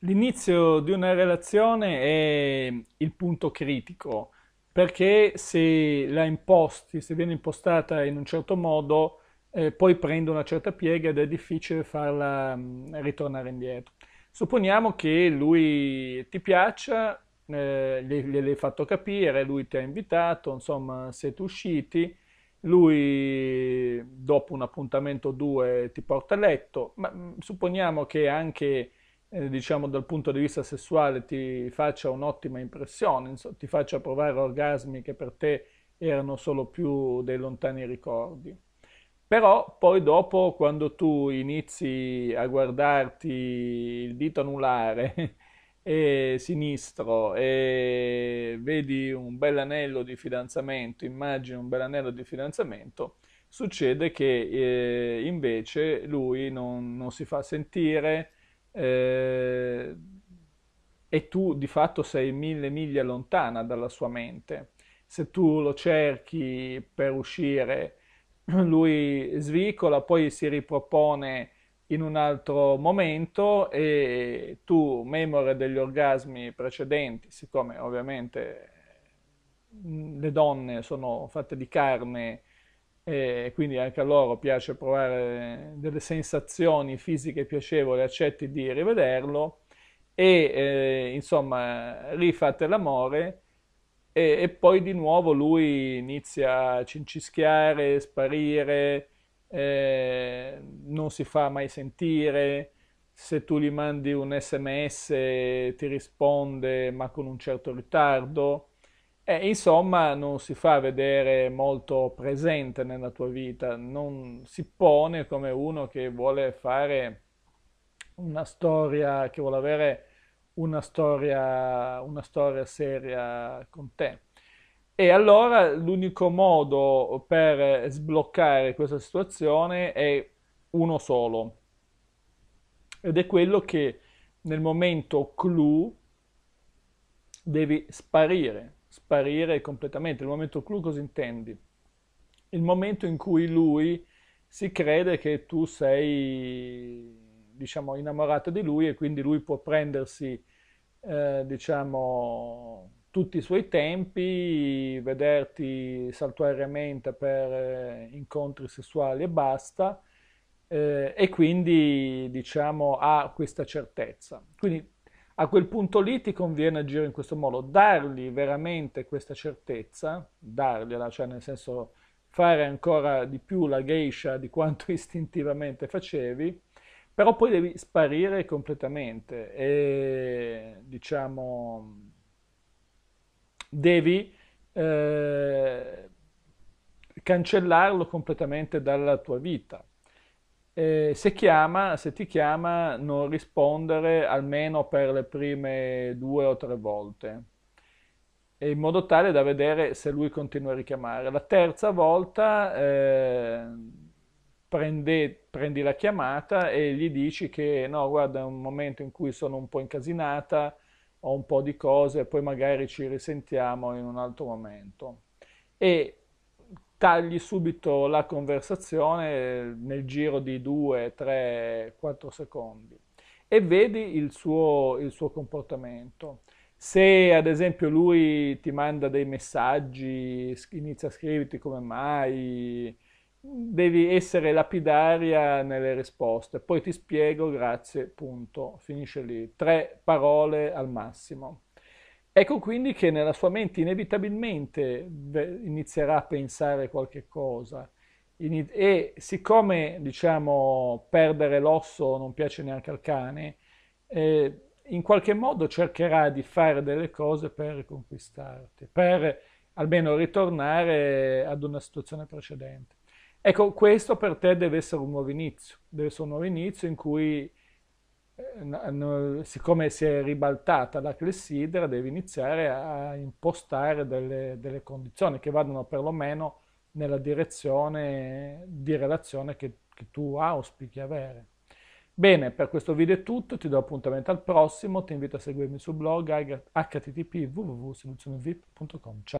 L'inizio di una relazione è il punto critico, perché se la imposti, se viene impostata in un certo modo, eh, poi prende una certa piega ed è difficile farla mh, mm, ritornare indietro. Supponiamo che lui ti piaccia, eh, gliel'hai fatto capire, lui ti ha invitato, insomma siete usciti, lui dopo un appuntamento o due ti porta a letto, ma mh, mm, supponiamo che anche eh, diciamo dal punto di vista sessuale ti faccia un'ottima impressione, insomma, ti faccia provare orgasmi che per te erano solo più dei lontani ricordi. Però poi dopo, quando tu inizi a guardarti il dito anulare e sinistro e vedi un bel anello di fidanzamento, immagini un bel anello di fidanzamento, succede che eh, invece lui non, non si fa sentire, eh, e tu di fatto sei mille miglia lontana dalla sua mente. Se tu lo cerchi per uscire, lui svicola, poi si ripropone in un altro momento e tu, memore degli orgasmi precedenti, siccome ovviamente le donne sono fatte di carne e quindi anche a loro piace provare delle sensazioni fisiche piacevoli, accetti di rivederlo e eh, insomma rifate l'amore e, e, poi di nuovo lui inizia a cincischiare, sparire, eh, non si fa mai sentire, se tu gli mandi un sms ti risponde ma con un certo ritardo, eh, insomma, non si fa vedere molto presente nella tua vita, non si pone come uno che vuole fare una storia, che vuole avere una storia, una storia seria con te. E allora l'unico modo per sbloccare questa situazione è uno solo, ed è quello che nel momento clou devi sparire sparire completamente. Il momento clou cosa intendi? Il momento in cui lui si crede che tu sei, diciamo, innamorata di lui e quindi lui può prendersi, eh, diciamo, tutti i suoi tempi, vederti saltuariamente per eh, incontri sessuali e basta, eh, e quindi diciamo ha questa certezza. Quindi a quel punto lì ti conviene agire in questo modo, dargli veramente questa certezza, dargliela, cioè nel senso fare ancora di più la geisha di quanto istintivamente facevi, però poi devi sparire completamente e diciamo devi eh, cancellarlo completamente dalla tua vita. Eh, se chiama, se ti chiama, non rispondere almeno per le prime due o tre volte, e in modo tale da vedere se lui continua a richiamare. La terza volta eh, prende, prendi la chiamata e gli dici che no, guarda, è un momento in cui sono un po' incasinata, ho un po' di cose, poi magari ci risentiamo in un altro momento. E tagli subito la conversazione nel giro di 2, 3, 4 secondi e vedi il suo, il suo comportamento. Se ad esempio lui ti manda dei messaggi, inizia a scriverti come mai, devi essere lapidaria nelle risposte. Poi ti spiego, grazie, punto. Finisce lì. Tre parole al massimo. Ecco quindi che nella sua mente inevitabilmente inizierà a pensare qualche cosa e siccome diciamo perdere l'osso non piace neanche al cane, eh, in qualche modo cercherà di fare delle cose per conquistarti, per almeno ritornare ad una situazione precedente. Ecco, questo per te deve essere un nuovo inizio, deve essere un nuovo inizio in cui eh, siccome si è ribaltata la clessidra, devi iniziare a impostare delle, delle condizioni che vadano perlomeno nella direzione di relazione che, che tu auspichi avere. Bene, per questo video è tutto, ti do appuntamento al prossimo, ti invito a seguirmi sul blog http www.soluzionevip.com. Ciao!